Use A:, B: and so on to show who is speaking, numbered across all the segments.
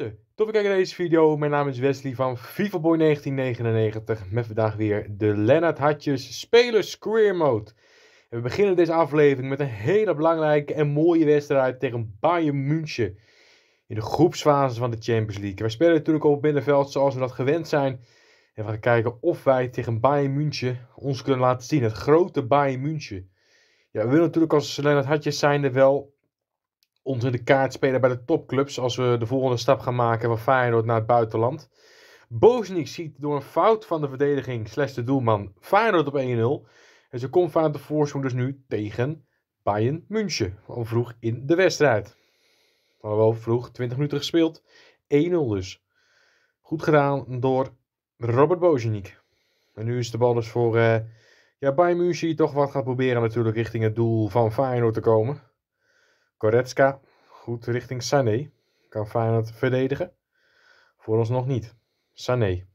A: Tot tof kijken naar deze video. Mijn naam is Wesley van FIFABoy1999 met vandaag weer de Lennart Hatjes Speler Square Mode. En we beginnen deze aflevering met een hele belangrijke en mooie wedstrijd tegen Bayern München in de groepsfase van de Champions League. Wij spelen natuurlijk op het zoals we dat gewend zijn. En we gaan kijken of wij tegen Bayern München ons kunnen laten zien. Het grote Bayern München. Ja, we willen natuurlijk als Lennart Hartjes er wel ons in de kaart spelen bij de topclubs als we de volgende stap gaan maken van Feyenoord naar het buitenland. Boznik ziet door een fout van de verdediging slechts de doelman Feyenoord op 1-0. En ze komt vanuit de voorsprong dus nu tegen Bayern München, al vroeg in de wedstrijd. wel vroeg, 20 minuten gespeeld, 1-0 dus. Goed gedaan door Robert Bozeniek. En nu is de bal dus voor uh, ja, Bayern München die toch wat gaat proberen natuurlijk richting het doel van Feyenoord te komen. Koretska goed richting Sané. Kan Feyenoord verdedigen? Voor ons nog niet. Sané.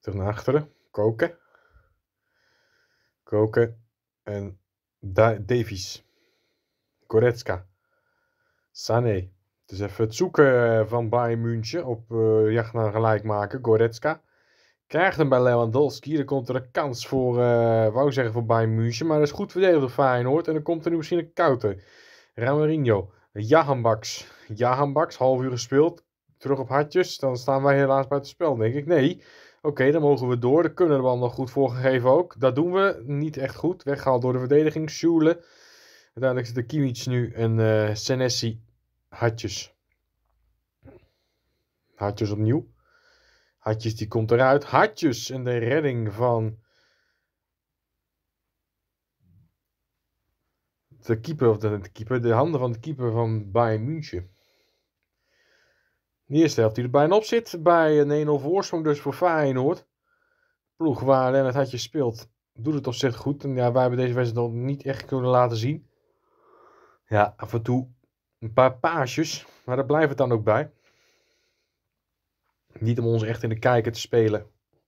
A: Terug naar achteren. Koken. Koken en da Davies. Koretska. Sané. Het is even het zoeken eh, van Bayern München op uh, jacht naar gelijk maken. Goretzka. Krijgt hem bij Lewandowski. Dan komt er een kans voor, uh, wou zeggen voor Bayern München. Maar dat is goed verdedigd door Feyenoord. En dan komt er nu misschien een kouter. Ramarinho. Jahanbaks. Jahanbaks, half uur gespeeld. Terug op hartjes. Dan staan wij helaas bij het spel, denk ik. Nee. Oké, dan mogen we door. Dan kunnen we wel nog goed voorgegeven ook. Dat doen we niet echt goed. Weggehaald door de verdediging. Schule. Uiteindelijk zit de Kimmich nu en uh, Senesi. Hartjes. Hartjes opnieuw. Hartjes die komt eruit. Hartjes en de redding van de keeper, of de, keeper, de handen van de keeper van Bayern München. De eerste helft die er bijna op zit bij een 1-0 voorsprong dus voor Feyenoord. Ploeg waar het Hartje speelt doet het op zich goed. En ja, wij hebben deze wedstrijd nog niet echt kunnen laten zien. Ja, af en toe een paar paasjes, maar daar blijft het dan ook bij. Niet om ons echt in de kijker te spelen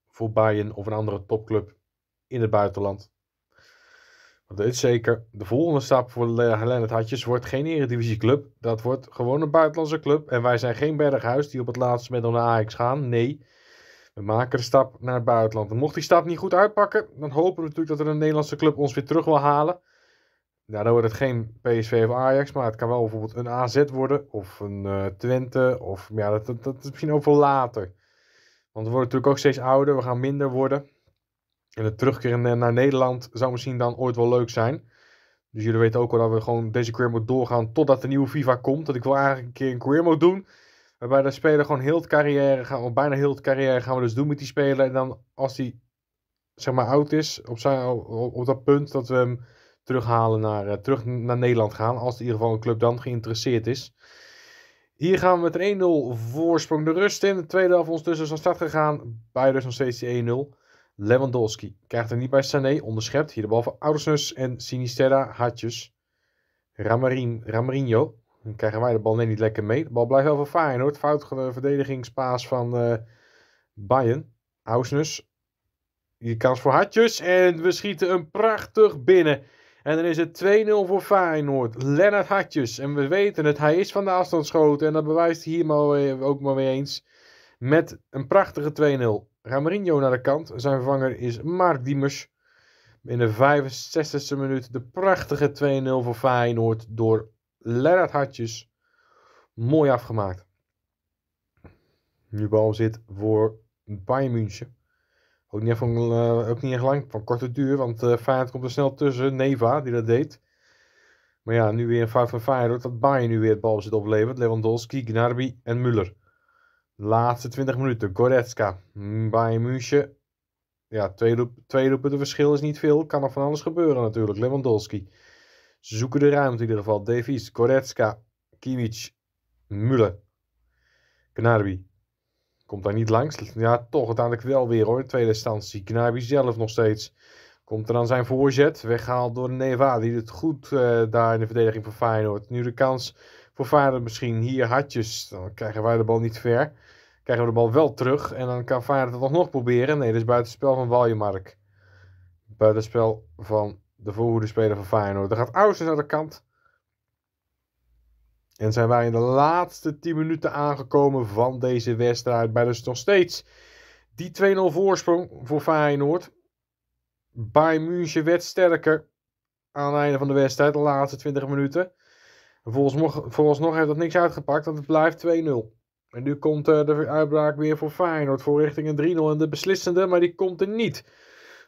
A: voor Bayern of een andere topclub in het buitenland. Want dat is zeker. De volgende stap voor Lennart Hatjes wordt geen club. Dat wordt gewoon een buitenlandse club. En wij zijn geen Berghuis die op het laatste met naar Ajax gaan. Nee, we maken de stap naar het buitenland. En mocht die stap niet goed uitpakken, dan hopen we natuurlijk dat er een Nederlandse club ons weer terug wil halen. Nou, dan wordt het geen PSV of Ajax, maar het kan wel bijvoorbeeld een AZ worden of een uh, Twente. Of ja, dat, dat, dat, is misschien ook voor later. Want we worden natuurlijk ook steeds ouder, we gaan minder worden. En het terugkeren eh, naar Nederland zou misschien dan ooit wel leuk zijn. Dus jullie weten ook wel dat we gewoon deze career mode doorgaan totdat de nieuwe FIFA komt. Dat ik wil eigenlijk een keer een career mode doen. Waarbij de speler gewoon heel het carrière gaan, of bijna heel het carrière gaan we dus doen met die speler. En dan als die zeg maar oud is, op, zijn, op, op dat punt dat we hem terughalen naar, eh, terug naar Nederland gaan. Als in ieder geval een club dan geïnteresseerd is. Hier gaan we met 1-0 voorsprong de rust in. De tweede helft ons tussen aan start gegaan. Bij dus nog steeds 1-0. Lewandowski krijgt er niet bij Sané. Onderschept. Hier de bal van Oudersnus en Sinisterra. Hartjes. Ramarinho. Dan krijgen wij de bal net niet lekker mee. De bal blijft wel van hoor. Fout verdedigingspaas van uh, Bayern. Ausnus. Hier kans voor Hartjes. En we schieten een prachtig binnen. En dan is het 2-0 voor Feyenoord. Lennart Hartjes. En we weten het, hij is van de geschoten En dat bewijst hij hier ook maar weer eens. Met een prachtige 2-0. Ramarinho naar de kant. Zijn vervanger is Mark Diemers. In de 65e minuut de prachtige 2-0 voor Feyenoord door Lennart Hartjes. Mooi afgemaakt. Nu bal zit voor Bayern München. Ook niet, van, eh, ook niet lang, van korte duur, want uh, Feyenoord komt er snel tussen. Neva, die dat deed. Maar ja, nu weer een fout van Feyenoord, dat Bayern nu weer het balbezit oplevert. Lewandowski, Gnarbi en Müller. Laatste 20 minuten, Goretzka, mm, Bayern München. Ja, twee, twee roepen, de verschil is niet veel. Kan nog van alles gebeuren natuurlijk, Lewandowski. Ze zoeken de ruimte in ieder geval. Davies, Goretzka, Kiewicz, Müller, Gnarbi. Komt daar niet langs. Ja, toch uiteindelijk wel weer hoor. Tweede instantie. Gnabry zelf nog steeds. Komt er aan zijn voorzet. Weggehaald door Neva. Die doet goed eh, daar in de verdediging van Feyenoord. Nu de kans voor Feyenoord misschien. Hier hartjes. Dan krijgen wij de bal niet ver. Krijgen we de bal wel terug. En dan kan Feyenoord het nog proberen. Nee, dat is buitenspel van Waljemark. Buitenspel van de voorhoede speler van Feyenoord. Dan gaat Ausens naar de kant. En zijn wij in de laatste 10 minuten aangekomen van deze wedstrijd. Bij dus nog steeds die 2-0 voorsprong voor Feyenoord. Bij München werd sterker aan het einde van de wedstrijd, de laatste 20 minuten. Volgens, nog heeft dat niks uitgepakt, want het blijft 2-0. En nu komt eh, de uitbraak weer voor Feyenoord, voor richting een 3-0 en de beslissende, maar die komt er niet.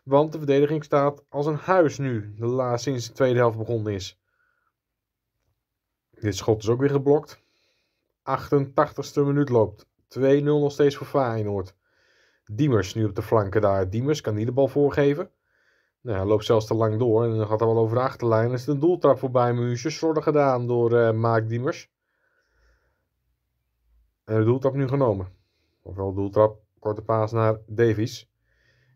A: Want de verdediging staat als een huis nu, de laatste sinds de tweede helft begonnen is. Dit schot is ook weer geblokt. 88ste minuut loopt. 2-0 nog steeds voor Feyenoord. Diemers nu op de flanken daar. Diemers kan die de bal voorgeven. Nou, hij loopt zelfs te lang door en dan gaat hij wel over de achterlijn. Dan is het een doeltrap voorbij Muusje. Slordig gedaan door eh, Maak Diemers. En de doeltrap nu genomen. Ofwel doeltrap, korte paas naar Davies.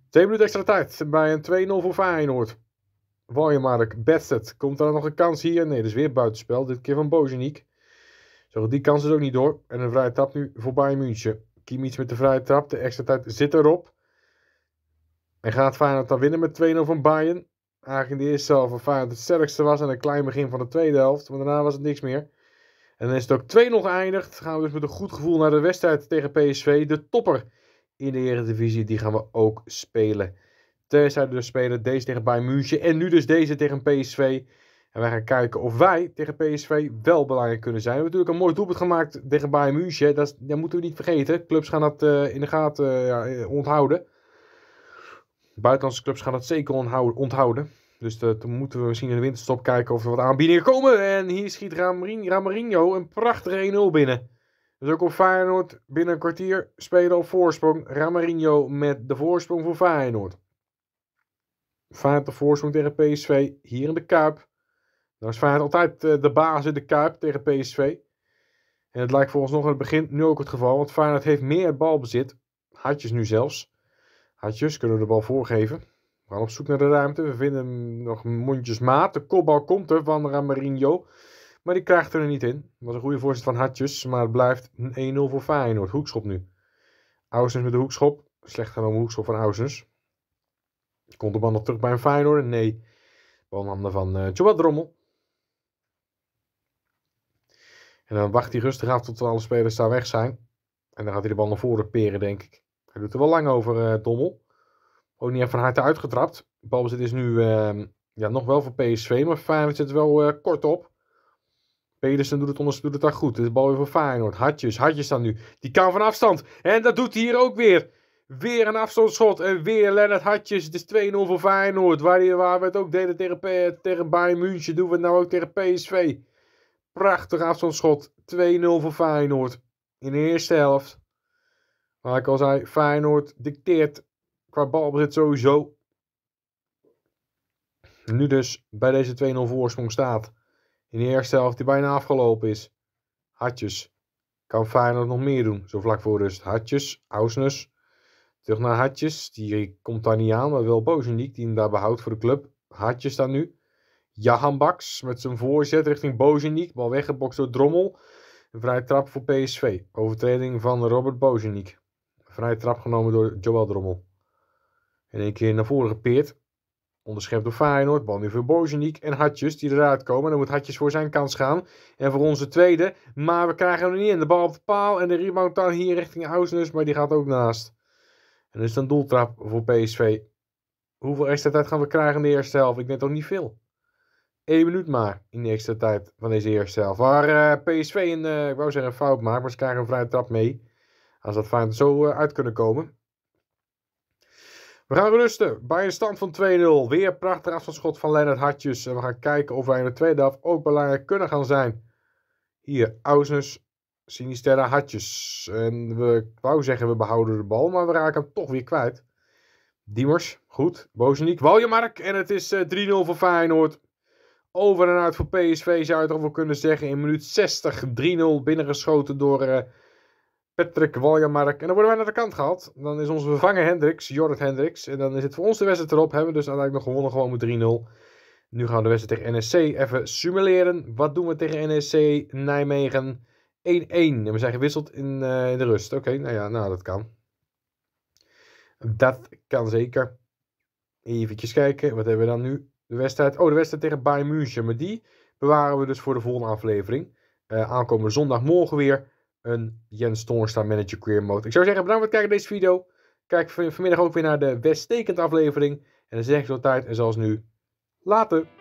A: Twee minuten extra tijd bij een 2-0 voor Feyenoord. Warjemark Bedford. Komt daar nog een kans hier? Nee, dat is weer buitenspel. Dit keer van Bozeniek. Zo, die kans is ook niet door. En een vrije trap nu voor Bayern München. iets met de vrije trap. De extra tijd zit erop. En gaat Feyenoord dan winnen met 2-0 van Bayern. Eigenlijk in de eerste helft van Feyenoord het sterkste was. En een klein begin van de tweede helft. maar daarna was het niks meer. En dan is het ook 2-0 geëindigd. Gaan we dus met een goed gevoel naar de wedstrijd tegen PSV. De topper in de Eredivisie. Die gaan we ook spelen. Tenzij dus spelen deze tegen Bayern München en nu dus deze tegen PSV. En wij gaan kijken of wij tegen PSV wel belangrijk kunnen zijn. We hebben natuurlijk een mooi doelpunt gemaakt tegen Bayern München. Dat, dat moeten we niet vergeten. Clubs gaan dat eh, in de gaten ja, eh, onthouden. Buitenlandse clubs gaan dat zeker onthouden. Dus toen moeten we misschien in de winterstop kijken of er wat aanbiedingen komen. En hier schiet Ramarinho een prachtige 1-0 binnen. Dus ook op Feyenoord binnen een kwartier spelen op voorsprong. Ramarinho met de voorsprong voor Feyenoord. Feyenoord de voorsprong tegen PSV hier in de Kuip. Nou is Feyenoord altijd eh, de baas in de Kuip tegen PSV. En het lijkt volgens nog aan het begin nu ook het geval, want Feyenoord heeft meer balbezit. Hartjes nu zelfs. Hartjes kunnen we de bal voorgeven. We gaan op zoek naar de ruimte. We vinden hem nog mondjesmaat. De kopbal komt er van Ramarinho. Maar die krijgt er niet in. Dat was een goede voorzet van Hartjes. Maar het blijft 1-0 voor Feyenoord. Hoekschop nu. Ousens met de hoekschop. Slecht genomen hoekschop van Ousens. Komt de bal nog terug bij een Feyenoord? Nee. Bal nam van uh, Drommel. En dan wacht hij rustig af tot alle spelers daar weg zijn. En dan gaat hij de bal naar voren peren, denk ik. Hij doet er wel lang over, uh, Dommel. Ook niet even van harte uitgetrapt. Balbezit is nu ehm, ja, nog wel voor PSV, maar Feyenoord zit wel eh, kort op. Pedersen doet het onder doet het daar goed. Het is de bal weer voor Feyenoord. Hartjes, Hartjes staan nu. Die kan van afstand. En dat doet hij hier ook weer. Weer een afstandsschot en weer Lennart Hartjes. Dus 2-0 voor Feyenoord. Waar, waar we het ook deden tegen, tegen Bayern München, doen we het nou ook tegen PSV. Prachtig afstandsschot. 2-0 voor Feyenoord. In de eerste helft. Maar ik al zei, Feyenoord dicteert qua balbezit sowieso. Nu dus bij deze 2-0 voorsprong staat. In de eerste helft die bijna afgelopen is. Hartjes. Kan Feyenoord nog meer doen, zo vlak voor rust. Hartjes, Ausnus. Terug naar Hartjes, die komt daar niet aan, maar wel Bozeniek, die hem daar behoudt voor de club. Hartjes daar nu. Jahan Baks met zijn voorzet richting Bozeniek. Bal weggebokst door Drommel. Een vrije trap voor PSV. Overtreding van Robert Bozeniek. vrije trap genomen door Joel Drommel. En een keer naar voren gepeerd. Onderschept door Feyenoord. Bal nu voor Bozeniek en Hartjes die eruit komen. dan moet Hartjes voor zijn kans gaan. En voor onze tweede. Maar we krijgen hem niet in. De bal op de paal. En de rebound dan hier richting Ausnus, Maar die gaat ook naast. En dus een doeltrap voor PSV. Hoeveel extra tijd gaan we krijgen in de eerste helft? Ik denk toch niet veel. Eén minuut maar in de extra tijd van deze eerste helft. Waar eh, PSV een, eh, ik wou zeggen, een fout maken, maar ze krijgen een vrije trap mee. Als dat fijn zo eh, uit kunnen komen. We gaan rusten bij een stand van 2-0. Weer prachtig afstandsschot van Leonard Hartjes. En we gaan kijken of wij in de tweede helft ook belangrijk kunnen gaan zijn. Hier, Ausnes Sinisterra Hatjes. En we wou zeggen we behouden de bal, maar we raken hem toch weer kwijt. Diemers, goed. Bozeniek, Waljemark. En het is 3-0 eh, voor Feyenoord. Over en uit voor PSV zou je toch wel kunnen zeggen. In minuut 60 3-0 binnengeschoten door uh, Patrick Waljemark. En dan worden wij naar de kant gehad. Dan is onze vervanger Hendricks, Jorrit Hendricks. En dan is het voor ons de wedstrijd erop. Hebben dus uiteindelijk nog gewonnen gewoon met 3-0. Nu gaan we de wedstrijd tegen NSC even simuleren. Wat doen we tegen NSC Nijmegen? 1-1 En we zijn gewisseld in, eh, in de rust. Oké, nou ja, nou, dat kan. Dat kan zeker. Even kijken, wat hebben we dan nu? De wedstrijd. Oh, de wedstrijd tegen Bayern München. Maar die bewaren we dus voor de volgende aflevering. Uh, aankomende morgen weer een Jens Toornstra Manager Career Mode. Ik zou zeggen, bedankt voor het kijken naar deze video. Kijk vanmiddag ook weer naar de weststekend aflevering. En dan zeg ik zo tijd en zoals nu, later.